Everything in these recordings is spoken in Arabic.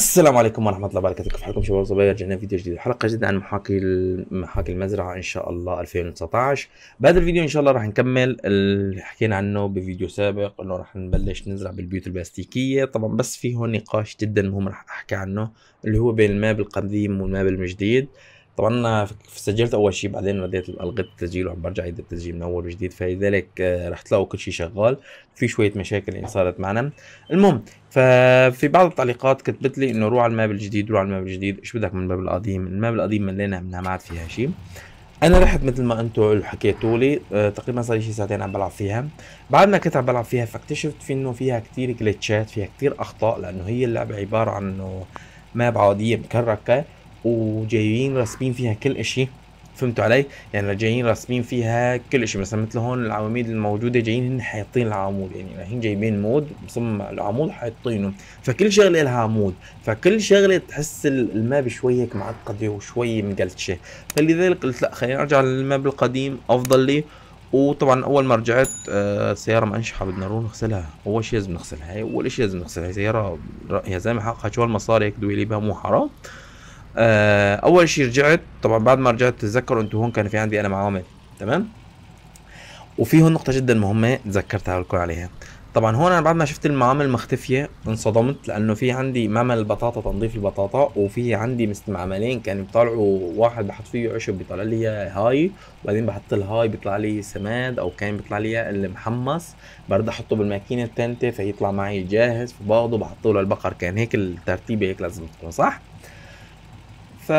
السلام عليكم ورحمة الله وبركاته كيف حالكم شباب وصبايا رجعنا فيديو جديد حلقة جديدة عن محاكي محاكي المزرعة إن شاء الله 2019 بهذا الفيديو إن شاء الله راح نكمل اللي حكينا عنه بفيديو سابق إنه راح نبلش نزرع بالبيوت البلاستيكية طبعا بس في هون نقاش جدا مهم راح أحكي عنه اللي هو بين الماب القديم والماب الجديد طبعا انا سجلت اول شيء بعدين رديت الغيت التسجيل وبرجع اعيد التسجيل من اول وجديد فلذلك آه، رح تلاقوا كل شيء شغال في شويه مشاكل يعني صارت معنا المهم ففي بعض التعليقات كتبت لي انه روح على الماب الجديد روح على الماب الجديد ايش بدك من الباب القديم الماب القديم ملينا منها ما عاد فيها شيء انا رحت مثل ما انتم حكيتوا لي أه تقريبا صار لي شي ساعتين عم بلعب فيها بعد ما كنت عم بلعب فيها فاكتشفت في انه فيها كثير جليتشات فيها كثير اخطاء لانه هي اللعبه عباره عن انه ماب عاديه مكركه وجايين راسمين فيها كل اشي فهمتوا علي؟ يعني جايين راسمين فيها كل شيء مثلا مثل هون العواميد الموجودة جايين هن حاطين العمود يعني رايحين جايبين مود مصمم العمود حاطينه فكل شغلة لها عمود فكل شغلة تحس الماب شوي هيك معقدة وشوي مقلتشة فلذلك قلت لا خليني ارجع للماب القديم افضل لي وطبعا اول ما رجعت آه، السياره ما منشحه بدنا نروح نغسلها اول شيء لازم نغسلها هي اول شيء لازم نغسلها هي سياره يا زلمه حقها شو المصاري هيك دويلي بها مو حرام آه اول شيء رجعت طبعا بعد ما رجعت تذكروا انتم هون كان في عندي انا معامل تمام وفي هون نقطه جدا مهمه تذكرتها لكم عليها طبعا هون انا بعد ما شفت المعامل مختفيه انصدمت لانه في عندي معمل البطاطا تنظيف البطاطا وفي عندي معملين كانوا بيطلعوا واحد بحط فيه عشب بيطلع لي هاي وبعدين بحط الهاي بيطلع لي سماد او كان بيطلع لي المحمص برد احطه بالماكينه الثانيه فيطلع معي جاهز فباخذه بحطه للبقر كان هيك الترتيبه هيك لازم تكون صح ف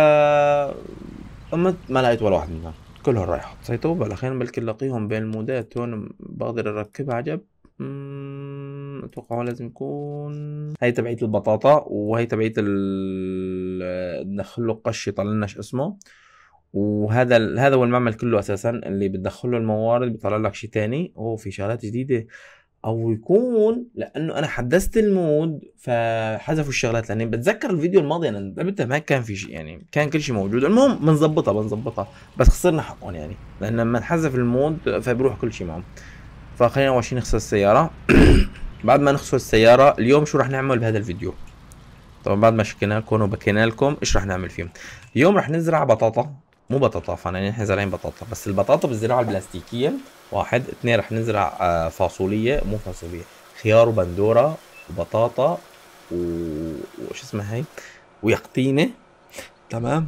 ما لقيت ولا واحد منهم كلهم رايحوا حطيته بالاخير بلكي نلاقيهم بين المودات هون بقدر اركبها عجب اتوقع لازم يكون هاي تبعية البطاطا وهي تبعية الدخله قشي طلع لنا اسمه وهذا هذا هو المعمل كله اساسا اللي بتدخله الموارد بيطلع لك شيء تاني اوه في شغلات جديده او يكون لانه انا حدثت المود فحذفوا الشغلات لاني بتذكر الفيديو الماضي انا انتبهت ما كان في شيء يعني كان كل شيء موجود المهم بنظبطها بنظبطها بس خسرنا حقهم يعني لان لما نحذف المود فبروح كل شيء معهم فخلينا اول شيء نخسر السياره بعد ما نخسر السياره اليوم شو رح نعمل بهذا الفيديو طبعا بعد ما شكينا لكم وبكينا لكم ايش رح نعمل فيهم اليوم رح نزرع بطاطا مو بطاطا يعني نحن زارعين بطاطا بس البطاطا بالزراعه البلاستيكيه واحد اثنين رح نزرع آه، فاصوليه مو فاصوليه خيار وبندوره وبطاطا و... وش اسمها هي ويقطينه تمام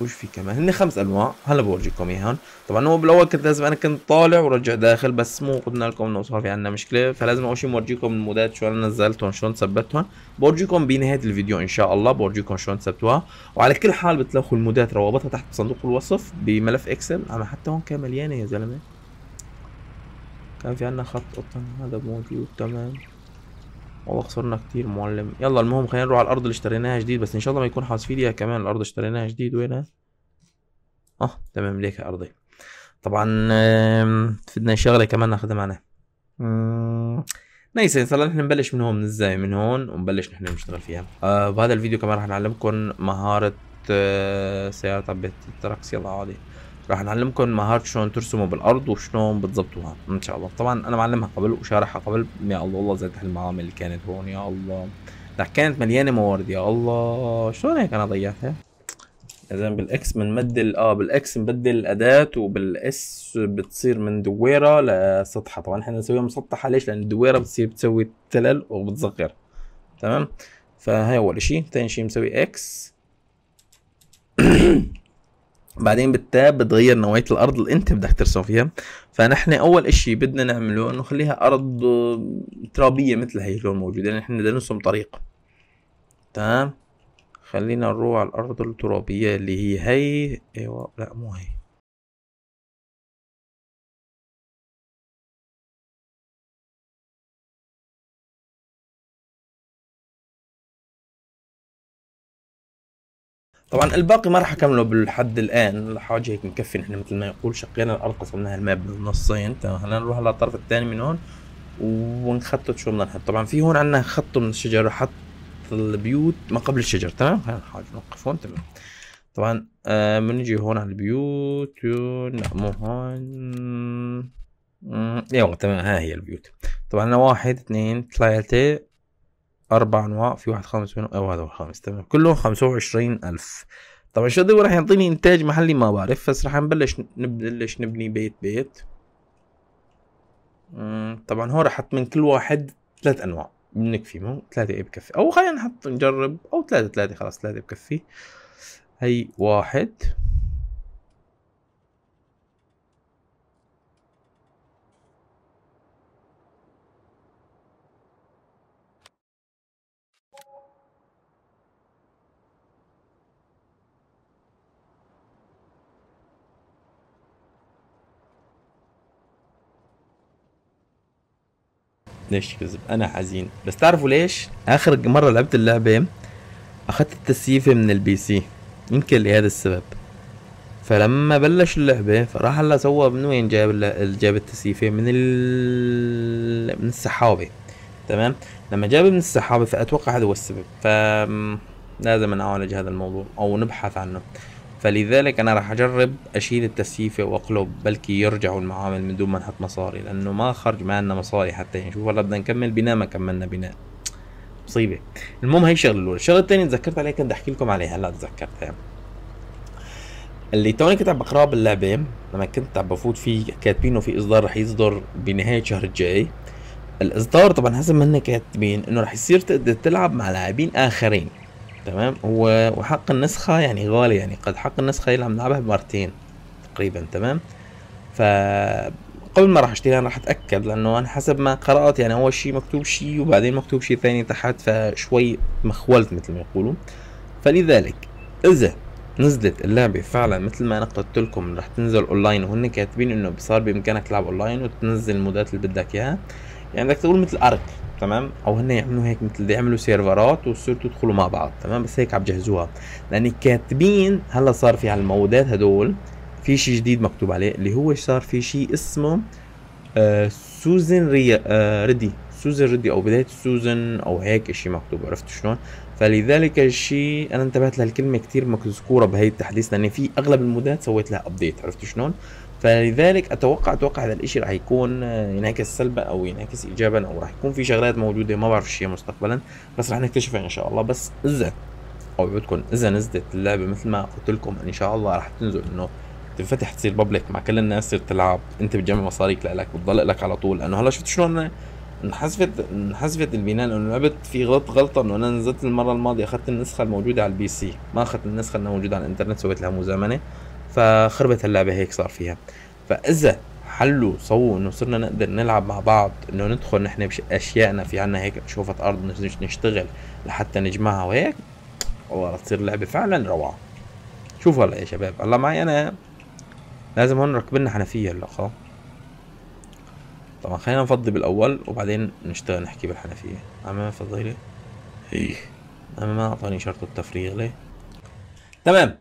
وش في كمان هن خمس انواع هلا بورجيكم اياهم طبعا هو بالاول كنت لازم انا كنت طالع ورجع داخل بس مو قلنا لكم انه صار في عندنا مشكله فلازم اول شيء بورجيكم المودات شو انا نزلتهم شلون ثبتهم بورجيكم بنهايه الفيديو ان شاء الله بورجيكم شلون ثبتوها وعلى كل حال بتلاقوا المودات روابطها تحت بصندوق الوصف بملف اكسل انا حتى هون كان مليانه يا زلمه كان في عندنا خط قطن هذا موجود تمام والله خسرنا كتير معلم يلا المهم خلينا نروح على الارض اللي اشتريناها جديد بس ان شاء الله ما يكون حاس فيديا كمان الارض اشتريناها جديد وينها اه تمام ليك ارضي طبعا تفيدنا شغله كمان ناخدها معنا نايس صار نحن نبلش من هون من ازاي من هون ونبلش نحن نشتغل فيها آه بهذا الفيديو كمان رح نعلمكم مهاره آه سياره عبيت التراكس يلا عادي راح نعلمكم مهارة شلون ترسموا بالارض وشلون بتظبطوها ان شاء الله طبعا انا معلمها قبل وشارحها قبل يا الله والله زادت هالمعامل اللي كانت هون يا الله رح كانت مليانه موارد يا الله شلون هيك انا ضيعتها اذا بالاكس بنبدل اه بالاكس نبدل الاداه وبالاس بتصير من دويره لسطحه طبعا احنا نسويها مسطحه ليش لان الدويره بتصير بتسوي تلل وبتصغر تمام فهي اول شيء ثاني شيء مسوي اكس بعدين بالتاب بتغير نوعية الأرض اللي أنت بدك ترسم فيها فنحن أول إشي بدنا نعمله إنه نخليها أرض ترابية مثل هي اللون موجودة لأن نحن بدنا نرسم طريق تمام خلينا نروح على الأرض الترابية اللي هي هي أيوة لا مو هي طبعا الباقي ما راح اكمله بالحد الان الحاجه هيك مكفي نحن مثل ما يقول شقينا الارض قسمناها الماب بالنصين تمام هلا نروح على الطرف الثاني من هون ونخطط شو بدنا نحط طبعا في هون عندنا خط من الشجر وحط البيوت ما قبل الشجر تمام هاي حاجه نوقف هون تمام طبعا آه هون على البيوت لا مو هون يلا تمام ها هي البيوت طبعا واحد اثنين ثلاثة أربع أنواع في واحد خامس منهم أو هذا هو الخامس تمام كلهم خمسة وعشرين ألف طبعا شو ده راح يعطيني إنتاج محلي ما بعرف بس راح نبلش نبلش نبني بيت بيت طبعا هون راح أحط من كل واحد ثلاث أنواع بنكفي مو ثلاثة إيه بكفي أو خلينا نحط نجرب أو ثلاثة ثلاثة خلاص ثلاثة بكفي هي واحد ليش كذب انا حزين بس تعرفوا ليش اخر مره لعبت اللعبه اخدت التسييفه من البي سي يمكن لهذا السبب فلما بلش اللعبه فراح هلا سوى من وين جاب جاب التسييفه من ال... من السحابه تمام لما جاب من السحابه فاتوقع هذا هو السبب ف لازم نعالج هذا الموضوع او نبحث عنه فلذلك انا راح اجرب اشيل التسييفة واقلب بلكي يرجعوا المعامل من دون ما نحط مصاري لانه ما خرج عندنا مصاري حتى نشوف يعني. هلا بدنا نكمل بناء ما كملنا بناء مصيبة المهم هي الشغله الأولى الشغلة الثانية تذكرت عليها كنت أحكي لكم عليها هلا تذكرتها اللي توني كنت عم بقراه باللعبة لما كنت عم بفوت فيه كاتبينه في إصدار رح يصدر بنهاية الشهر الجاي الإصدار طبعا حسب ما هن كاتبين إنه رح يصير تقدر تلعب مع لاعبين آخرين تمام وحق النسخة يعني غالي يعني قد حق النسخة اللي نلعبها بمرتين تقريبا تمام ف قبل ما راح اشتريها راح اتاكد لانه انا حسب ما قرات يعني هو شيء مكتوب شيء وبعدين مكتوب شيء ثاني تحت فشوي مخولت مثل ما يقولوا فلذلك اذا نزلت اللعبة فعلا مثل ما انا قلت لكم راح تنزل اونلاين وهن كاتبين انه صار بامكانك تلعب اونلاين وتنزل المودات اللي بدك اياها يعني بدك تقول مثل ارك تمام او هن يعملوا هيك مثل بدي يعملوا سيرفرات وصرتوا تدخلوا مع بعض تمام بس هيك عم بجهزوها لان كاتبين هلا صار في على المودات هدول في شيء جديد مكتوب عليه اللي هو صار في شيء اسمه آه سوزن ري... آه ريدي سوزن ريدي او بدايه سوزن او هيك شيء مكتوب عرفت شلون فلذلك الشيء انا انتبهت لهالكلمه كثير مذكوره بهي التحديث لان في اغلب المودات سويت لها ابديت عرفت شلون فلذلك اتوقع اتوقع هذا الشيء راح يكون آه، ينعكس سلبا او ينعكس ايجابا او راح يكون في شغلات موجوده ما بعرف شيء مستقبلا بس راح نكتشفها ان شاء الله بس اذا او بدكم اذا نزلت اللعبه مثل ما قلت لكم ان شاء الله راح تنزل انه تنفتح تصير بابليك مع كل الناس تصير تلعب انت بتجمع مصاريك لك بتضل لك على طول لانه هلا شفت شلون انحذفت انحذفت البناء لانه لعبت في غلط غلطه انه انا نزلت المره الماضيه اخذت النسخه الموجوده على البي سي ما اخذت النسخه الموجوده على الانترنت سويت لها مزامنه فخربت اللعبه هيك صار فيها فاذا حلوا صووا انه صرنا نقدر نلعب مع بعض انه ندخل نحن باشيائنا في عنا هيك شوفة ارض نشتغل لحتى نجمعها وهيك والله تصير لعبة فعلا روعة شوفوا هلا يا شباب هلا معي انا لازم هون ركب لنا حنفية هلا طبعا خلينا نفضي بالاول وبعدين نشتغل نحكي بالحنفية عم فضي لي ايه ما اعطاني شرط التفريغ ليه تمام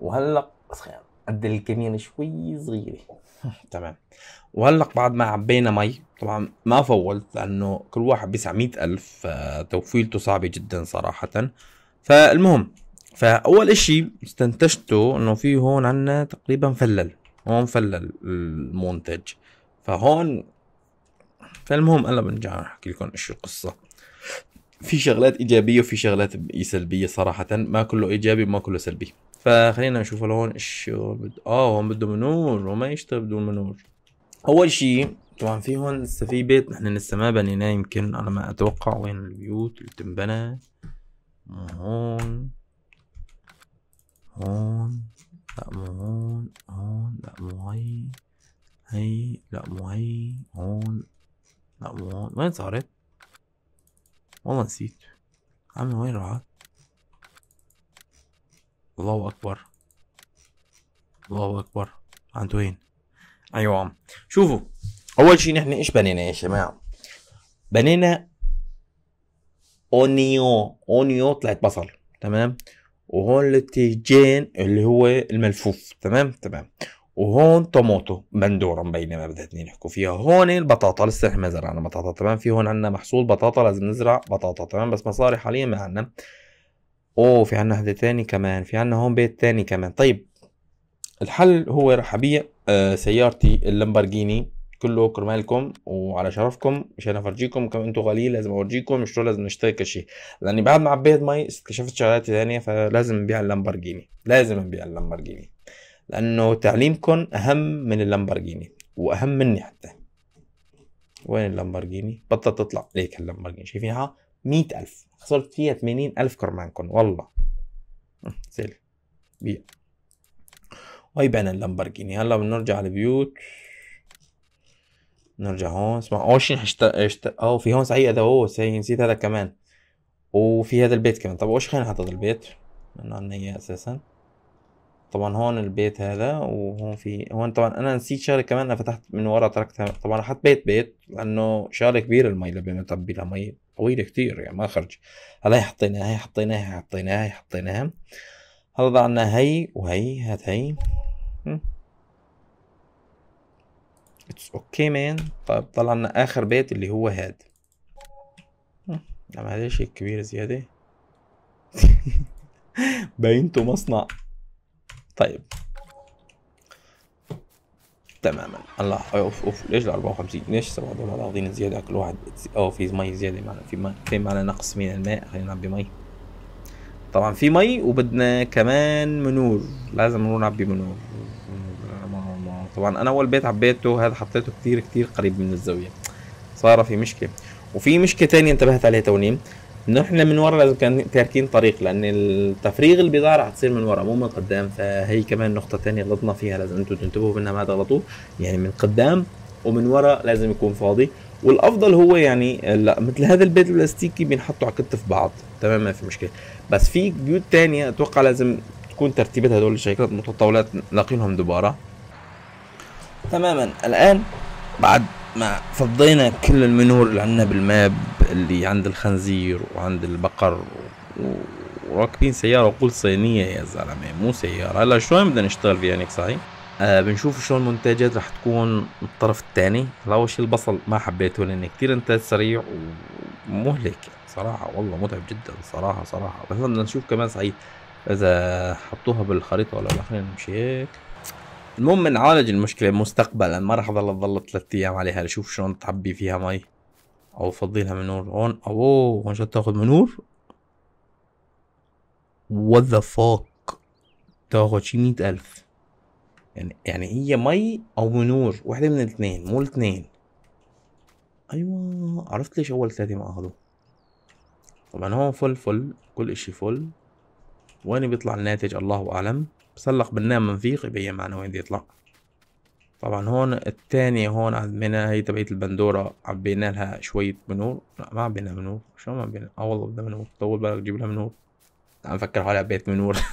وهلا صغير قد الكمين شوي صغيرة تمام وهلق بعد ما عبينا مي طبعا ما فولت لأنه كل واحد بيسع مئة ألف آه، توفيلته صعبة جدا صراحة فالمهم فأول إشي استنتجته إنه في هون عنا تقريبا فلل هون فلل المنتج فهون فالمهم أنا بنرجع أحكي لكم إيش القصة في شغلات إيجابية وفي شغلات سلبية صراحة ما كله إيجابي وما كله سلبي فخلينا نشوف هون ايش بد... اه هون بده منور وما يشتغل بدون منور اول شيء طبعا في هون لسه في بيت نحن لسه ما بنيناه يمكن انا ما اتوقع وين البيوت اللي بتنبنى هون هون لا مو هون هون لا مو هي هي لا مو هي هون لا مو هون وين صارت؟ والله نسيت عمي وين راحت؟ الله اكبر الله اكبر عند وين ايوه شوفوا اول شيء نحن ايش بنينا يا جماعه بنينا اونيو اونيو طلعت بصل تمام وهون التيجين اللي هو الملفوف تمام تمام وهون طماطو بندوره مبينه ما بدنا نحكوا فيها هون البطاطا لسه احنا ما زرعنا بطاطا تمام في هون عندنا محصول بطاطا لازم نزرع بطاطا تمام بس مصاري حاليا ما عندنا اوه في عنا هذا تاني كمان في عنا هوم بيت تاني كمان طيب الحل هو راح ابيع آه سيارتي اللمبرجيني كله كرمالكم وعلى شرفكم مشان افرجيكم كم انتوا غاليين لازم اورجيكم مش لازم نشتري كل شيء لاني بعد ما عبيت مي اكتشفت شغلات ثانيه فلازم نبيع اللامبرجيني لازم نبيع اللامبرجيني لانه تعليمكم اهم من اللامبرجيني واهم مني حتى وين اللامبرجيني بطلت تطلع ليك اللامبرجيني شايفينها مئة ألف حصلت فيها 80000 ألف كرمانكون والله سيل بيع وهي بعنا اللامبرجيني هلا بنرجع البيوت نرجع هون اسمع اوشن حشت اشت... او في هون صحيح هذا هو سي نسيت هذا كمان وفي هذا البيت كمان طب وش خلينا نحط هذا البيت لانه عندنا اياه اساسا طبعا هون البيت هذا وهون في هون طبعا انا نسيت شغله كمان انا فتحت من ورا تركتها طبعا حط بيت بيت لانه شغله كبيره المي اللي بنطبي لها مي طويله كثير يعني ما خرج هلا هي حطيناها هي حطيناها هي حطيناها هي حطيناها هلا ضعنا هي وهي هات هي اتس اوكي مان طيب طلعنا اخر بيت اللي هو هاد لا نعم، معلش كبير زياده بينتو مصنع طيب تماما الله اوف اوف ليش ال 54 ليش 7 دولار العظيم زياده كل واحد او في مي زياده معنا في مي في معنا نقص من الماء خلينا نعبي مي طبعا في مي وبدنا كمان منور لازم نروح نعبي منور طبعا انا اول بيت عبيته هذا حطيته كثير كثير قريب من الزاويه صار في مشكله وفي مشكله ثانيه انتبهت عليها توني نحن من ورا كان تاركين طريق لان التفريغ البضاعه رح تصير من ورا مو من قدام فهي كمان نقطه ثانيه غلطنا فيها لازم انتم تنتبهوا منها ما تغلطوا يعني من قدام ومن ورا لازم يكون فاضي والافضل هو يعني لا مثل هذا البيت البلاستيكي بينحطوا على كتف بعض تمام ما في مشكله بس في بيوت ثانيه اتوقع لازم تكون ترتيبات هدول الشركات متطاولات لاقينهم دوباره تماما الان بعد ما فضينا كل المنور اللي عندنا بالماب اللي عند الخنزير وعند البقر وراكبين سيارة وقول صينية يا زلمة مو سيارة هلا شلون بدنا نشتغل فيها هيك صحيح؟ آه بنشوف شلون المنتجات رح تكون الطرف الثاني اول شيء البصل ما حبيته لانه كثير انتاج سريع ومهلك صراحة والله متعب جدا صراحة صراحة بس بدنا نشوف كمان صحيح اذا حطوها بالخريطة ولا لا خلينا نمشي هيك المهم نعالج المشكلة مستقبلا ما راح اضل اضل ثلاث ايام عليها لشوف شلون تعبي فيها مي او افضلها منور هون اوه هون تاخد منور وات ذا فاك تاخد شي مية الف يعني يعني هي مي او منور واحدة من الاتنين مو الاتنين ايوه عرفت ليش اول ثلاثة ما اخدوه طبعا هون فل فل كل اشي فل وين بيطلع الناتج الله اعلم بسلق من فيق يبين معنا وين يطلع طبعا هون التانية هون عملنا هي تبعية البندورة عبينا لها شوية منور لا ما عبينا منور شو ما عبينا اه والله بدنا منور طول بالك جيب لها منور عم فكر حالي عبيت منور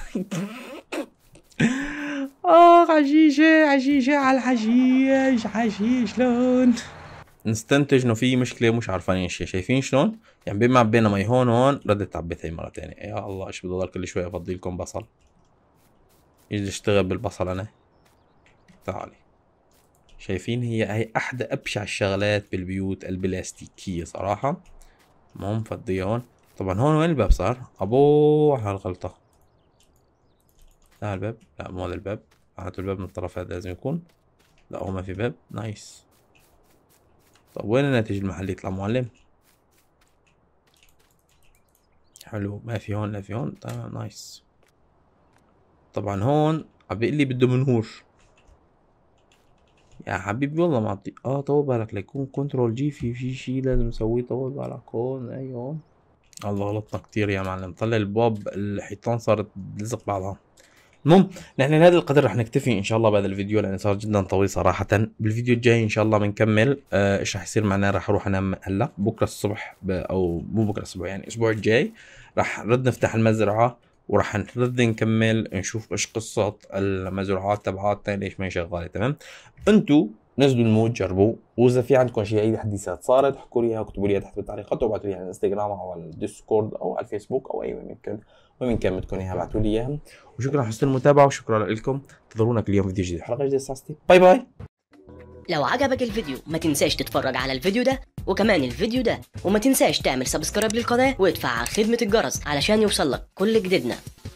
اخ عجيجة عجيجة على الحجيج عجيج لون نستنتج انه في مشكله مش عارفين ايش شايفين شلون يعني بين ما عبينا مي هون هون ردت عبيت هي مره ثانيه يا الله ايش بدي كل شوي افضي لكم بصل ايش بدي اشتغل بالبصل انا تعالي شايفين هي هي احدى ابشع الشغلات بالبيوت البلاستيكيه صراحه المهم فضيه هون طبعا هون وين الباب صار ابوه على الغلطه لا الباب لا مو هذا الباب معناته الباب من الطرف هذا لازم يكون لا هو ما في باب نايس طب وين الناتج المحلي يطلع معلم حلو ما في هون لا في هون تمام طيب، نايس طبعا هون عم بيقول لي بده منهوش يا حبيبي والله معطي اه طول بالك لا يكون كنترول جي في في شي لازم اسويه طول بالك هون ايوه الله غلطنا كتير يا معلم طلع الباب الحيطان صارت تلزق بعضها المهم نحن لهذا القدر رح نكتفي ان شاء الله بهذا الفيديو لانه صار جدا طويل صراحه بالفيديو الجاي ان شاء الله بنكمل آه، ايش آه رح يصير معنا رح اروح انام هلا بكره الصبح او مو بكره الصبح يعني الاسبوع الجاي رح رد نفتح المزرعه وراح نرد نكمل نشوف ايش قصه المزروعات تبعاتنا ليش ما هي شغاله تمام انتو نزلوا المود جربوا واذا في عندكم شيء اي تحديثات صارت احكوا لي اياها اكتبوا لي اياها تحت بالتعليقات ابعتوا لي على الانستغرام او على الديسكورد او على الفيسبوك او اي مكان ومن بدكم اياها ابعتوا لي اياها وشكرا حسن المتابعه وشكرا لكم انتظرونا كل يوم فيديو جديد حلقه جديده ساستي باي باي لو عجبك الفيديو ما تنساش تتفرج على الفيديو ده وكمان الفيديو ده وما تنساش تعمل سبسكرايب للقناة وادفع على خدمة الجرس علشان يوصلك كل جديدنا